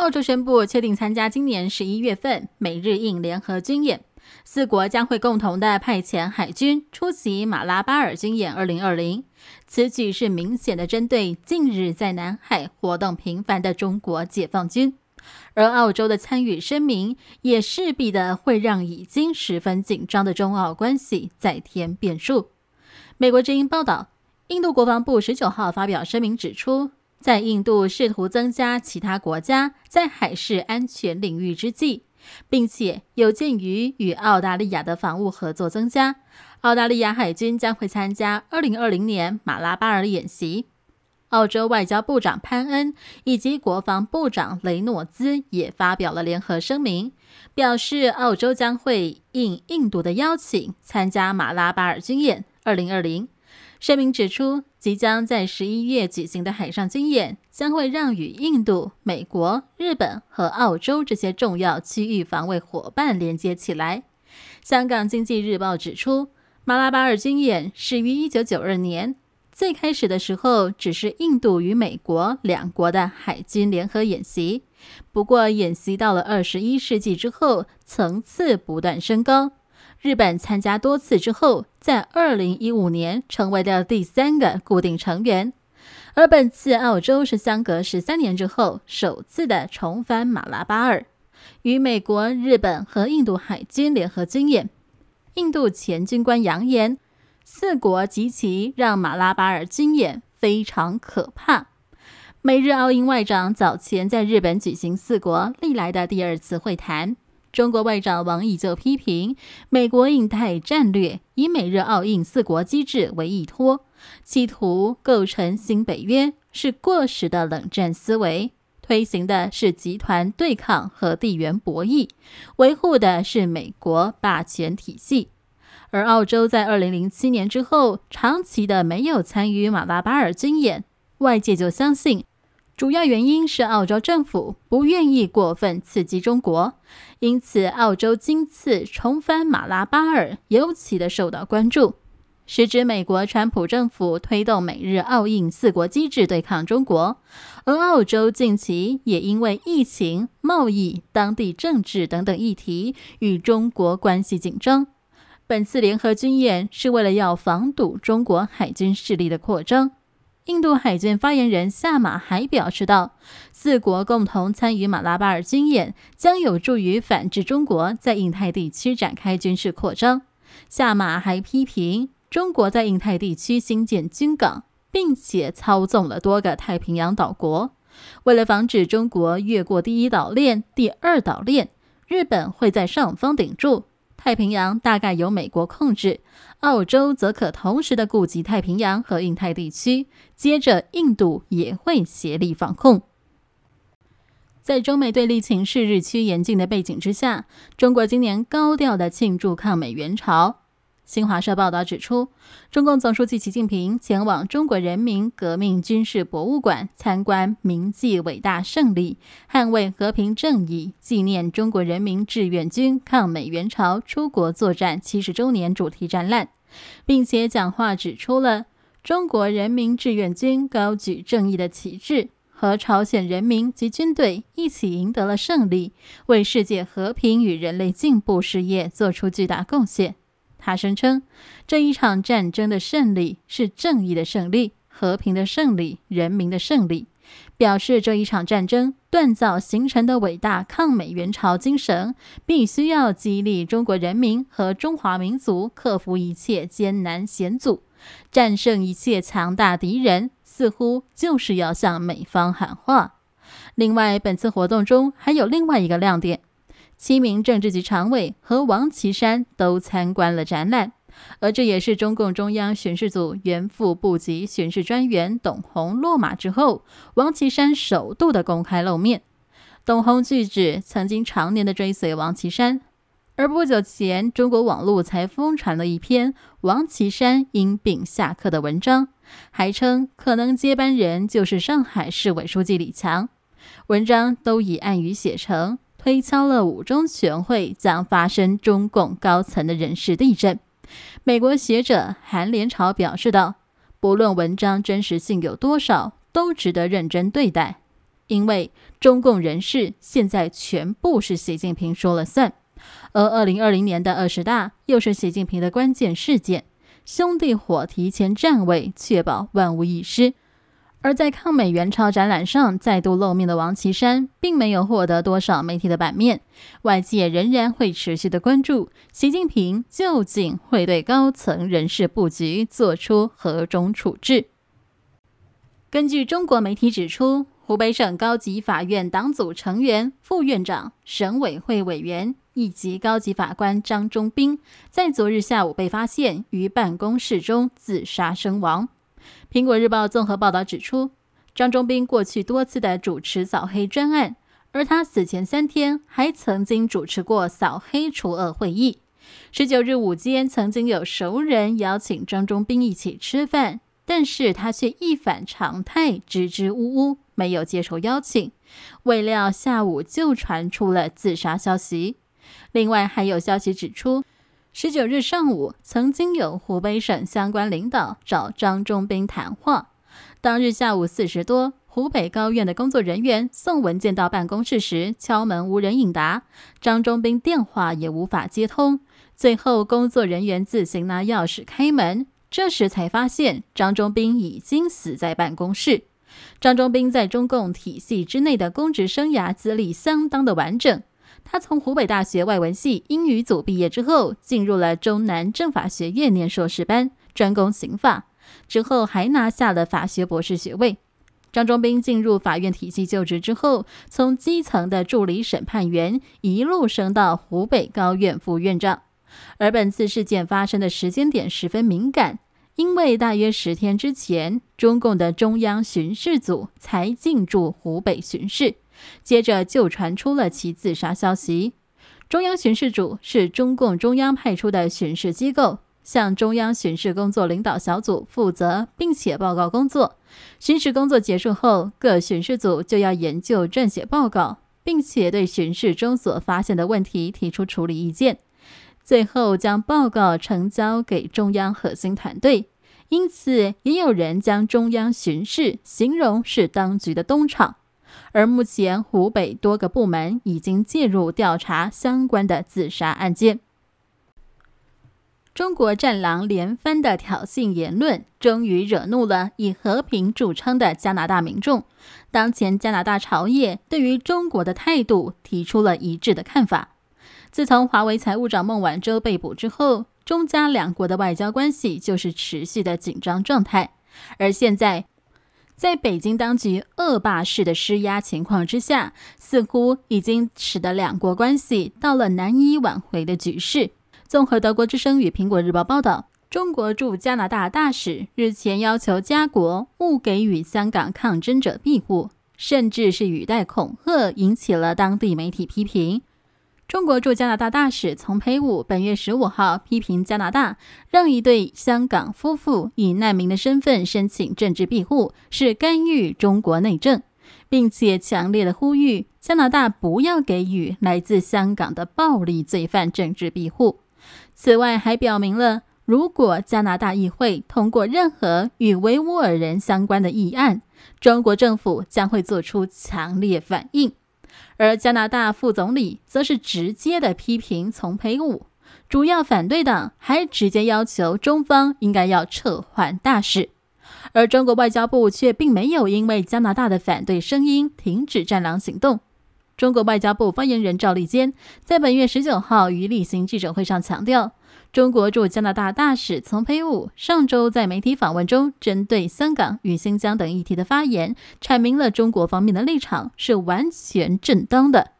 澳洲宣布确定参加今年十一月份美日印联合军演，四国将会共同的派遣海军出席马拉巴尔军演2020。此举是明显的针对近日在南海活动频繁的中国解放军，而澳洲的参与声明也势必的会让已经十分紧张的中澳关系再添变数。美国之音报道，印度国防部十九号发表声明指出。在印度试图增加其他国家在海事安全领域之际，并且有鉴于与澳大利亚的防务合作增加，澳大利亚海军将会参加2020年马拉巴尔演习。澳洲外交部长潘恩以及国防部长雷诺兹也发表了联合声明，表示澳洲将会应印度的邀请参加马拉巴尔军演2020。声明指出。即将在十一月举行的海上军演，将会让与印度、美国、日本和澳洲这些重要区域防卫伙伴连接起来。香港经济日报指出，马拉巴尔军演始于一九九二年，最开始的时候只是印度与美国两国的海军联合演习，不过演习到了二十一世纪之后，层次不断升高。日本参加多次之后，在二零一五年成为了第三个固定成员，而本次澳洲是相隔十三年之后首次的重返马拉巴尔，与美国、日本和印度海军联合军演。印度前军官扬言，四国及其让马拉巴尔军演非常可怕。美日澳英外长早前在日本举行四国历来的第二次会谈。中国外长王毅就批评，美国印太战略以美日澳印四国机制为依托，企图构成新北约，是过时的冷战思维，推行的是集团对抗和地缘博弈，维护的是美国霸权体系。而澳洲在二零零七年之后长期的没有参与马拉巴尔军演，外界就相信。主要原因是澳洲政府不愿意过分刺激中国，因此澳洲今次重返马拉巴尔尤其的受到关注。时值美国川普政府推动美日澳印四国机制对抗中国，而澳洲近期也因为疫情、贸易、当地政治等等议题与中国关系紧张。本次联合军演是为了要防堵中国海军势力的扩张。印度海军发言人夏马还表示道：“四国共同参与马拉巴尔军演将有助于反制中国在印太地区展开军事扩张。”夏马还批评中国在印太地区新建军港，并且操纵了多个太平洋岛国。为了防止中国越过第一岛链、第二岛链，日本会在上方顶住。太平洋大概由美国控制，澳洲则可同时的顾及太平洋和印太地区。接着，印度也会协力防控。在中美对立情势日趋严峻的背景之下，中国今年高调的庆祝抗美援朝。新华社报道指出，中共总书记习近平前往中国人民革命军事博物馆参观“铭记伟大胜利，捍卫和平正义——纪念中国人民志愿军抗美援朝出国作战七十周年”主题展览，并且讲话指出，了中国人民志愿军高举正义的旗帜，和朝鲜人民及军队一起赢得了胜利，为世界和平与人类进步事业作出巨大贡献。他声称，这一场战争的胜利是正义的胜利、和平的胜利、人民的胜利，表示这一场战争锻造形成的伟大抗美援朝精神，必须要激励中国人民和中华民族克服一切艰难险阻，战胜一切强大敌人。似乎就是要向美方喊话。另外，本次活动中还有另外一个亮点。七名政治局常委和王岐山都参观了展览，而这也是中共中央巡视组原副部级巡视专员董洪落马之后，王岐山首度的公开露面。董洪拒指曾经常年的追随王岐山，而不久前，中国网路才疯传了一篇王岐山因病下课的文章，还称可能接班人就是上海市委书记李强。文章都以暗语写成。推敲了五中全会将发生中共高层的人事地震，美国学者韩连朝表示道：“不论文章真实性有多少，都值得认真对待，因为中共人事现在全部是习近平说了算，而二零二零年的二十大又是习近平的关键事件，兄弟伙提前站位，确保万无一失。”而在抗美援朝展览上再度露面的王岐山，并没有获得多少媒体的版面，外界仍然会持续的关注，习近平究竟会对高层人事布局做出何种处置？根据中国媒体指出，湖北省高级法院党组成员、副院长、省委会委员、以及高级法官张忠斌，在昨日下午被发现于办公室中自杀身亡。《苹果日报》综合报道指出，张忠斌过去多次的主持扫黑专案，而他死前三天还曾经主持过扫黑除恶会议。十九日午间，曾经有熟人邀请张忠斌一起吃饭，但是他却一反常态，支支吾吾，没有接受邀请。未料下午就传出了自杀消息。另外，还有消息指出。十九日上午，曾经有湖北省相关领导找张忠兵谈话。当日下午四时多，湖北高院的工作人员送文件到办公室时，敲门无人应答，张忠兵电话也无法接通。最后，工作人员自行拿钥匙开门，这时才发现张忠兵已经死在办公室。张忠兵在中共体系之内的公职生涯资历相当的完整。他从湖北大学外文系英语组毕业之后，进入了中南政法学院念硕士班，专攻刑法，之后还拿下了法学博士学位。张忠斌进入法院体系就职之后，从基层的助理审判员一路升到湖北高院副院长。而本次事件发生的时间点十分敏感，因为大约十天之前，中共的中央巡视组才进驻湖北巡视。接着就传出了其自杀消息。中央巡视组是中共中央派出的巡视机构，向中央巡视工作领导小组负责，并且报告工作。巡视工作结束后，各巡视组就要研究撰写报告，并且对巡视中所发现的问题提出处理意见，最后将报告呈交给中央核心团队。因此，也有人将中央巡视形容是当局的东厂。而目前，湖北多个部门已经介入调查相关的自杀案件。中国战狼连番的挑衅言论，终于惹怒了以和平著称的加拿大民众。当前，加拿大朝野对于中国的态度提出了一致的看法。自从华为财务长孟晚舟被捕之后，中加两国的外交关系就是持续的紧张状态。而现在，在北京当局恶霸式的施压情况之下，似乎已经使得两国关系到了难以挽回的局势。综合德国之声与苹果日报报道，中国驻加拿大大使日前要求加国勿给予香港抗争者庇护，甚至是语带恐吓，引起了当地媒体批评。中国驻加拿大大使丛培武本月十五号批评加拿大让一对香港夫妇以难民的身份申请政治庇护是干预中国内政，并且强烈的呼吁加拿大不要给予来自香港的暴力罪犯政治庇护。此外，还表明了如果加拿大议会通过任何与维吾尔人相关的议案，中国政府将会做出强烈反应。而加拿大副总理则是直接的批评从培武，主要反对党还直接要求中方应该要撤换大使，而中国外交部却并没有因为加拿大的反对声音停止“战狼”行动。中国外交部发言人赵立坚在本月十九号与例行记者会上强调，中国驻加拿大大使丛培武上周在媒体访问中针对香港与新疆等议题的发言，阐明了中国方面的立场是完全正当的，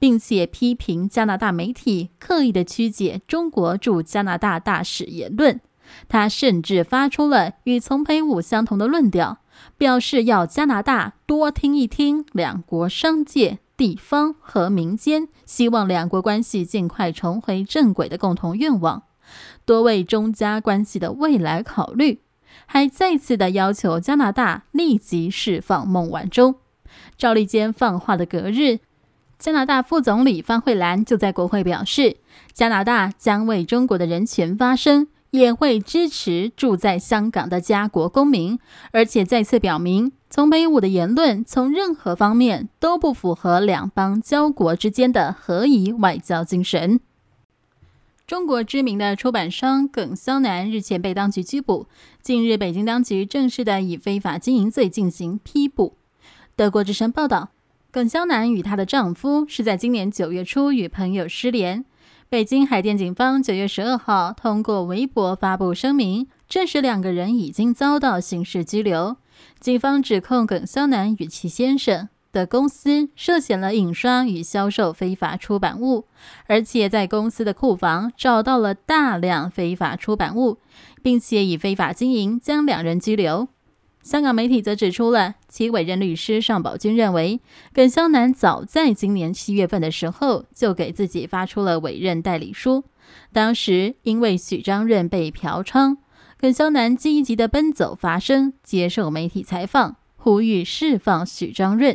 并且批评加拿大媒体刻意的曲解中国驻加拿大大使言论。他甚至发出了与丛培武相同的论调，表示要加拿大多听一听两国商界。地方和民间希望两国关系尽快重回正轨的共同愿望，多为中加关系的未来考虑，还再次的要求加拿大立即释放孟晚舟。赵立坚放话的隔日，加拿大副总理范慧兰就在国会表示，加拿大将为中国的人权发声。也会支持住在香港的家国公民，而且再次表明，从北武的言论从任何方面都不符合两邦交国之间的合谊外交精神。中国知名的出版商耿肖南日前被当局拘捕，近日北京当局正式的以非法经营罪进行批捕。德国之声报道，耿肖南与她的丈夫是在今年九月初与朋友失联。北京海淀警方九月十二号通过微博发布声明，证实两个人已经遭到刑事拘留。警方指控耿肖南与其先生的公司涉嫌了印刷与销售非法出版物，而且在公司的库房找到了大量非法出版物，并且以非法经营将两人拘留。香港媒体则指出了，其委任律师尚宝君认为，耿肖南早在今年七月份的时候就给自己发出了委任代理书。当时因为许章润被嫖娼，耿肖南积极的奔走发声，接受媒体采访，呼吁释放许章润。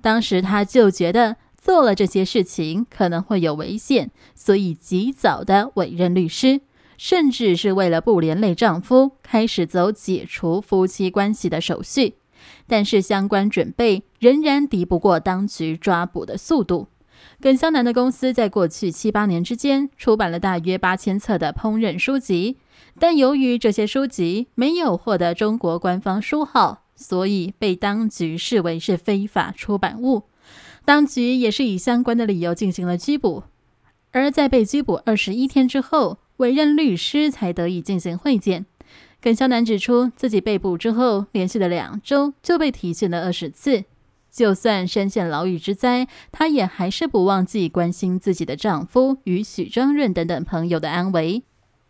当时他就觉得做了这些事情可能会有危险，所以及早的委任律师。甚至是为了不连累丈夫，开始走解除夫妻关系的手续，但是相关准备仍然敌不过当局抓捕的速度。耿湘南的公司在过去七八年之间出版了大约八千册的烹饪书籍，但由于这些书籍没有获得中国官方书号，所以被当局视为是非法出版物。当局也是以相关的理由进行了拘捕。而在被拘捕二十一天之后。委任律师才得以进行会见。耿肖楠指出，自己被捕之后，连续的两周就被提讯了二十次。就算身陷牢狱之灾，她也还是不忘记关心自己的丈夫与许章润等等朋友的安危。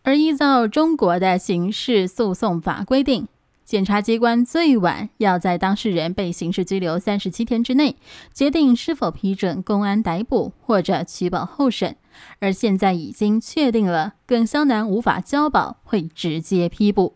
而依照中国的刑事诉讼法规定，检察机关最晚要在当事人被刑事拘留三十七天之内，决定是否批准公安逮捕或者取保候审。而现在已经确定了，耿香南无法交保，会直接批捕。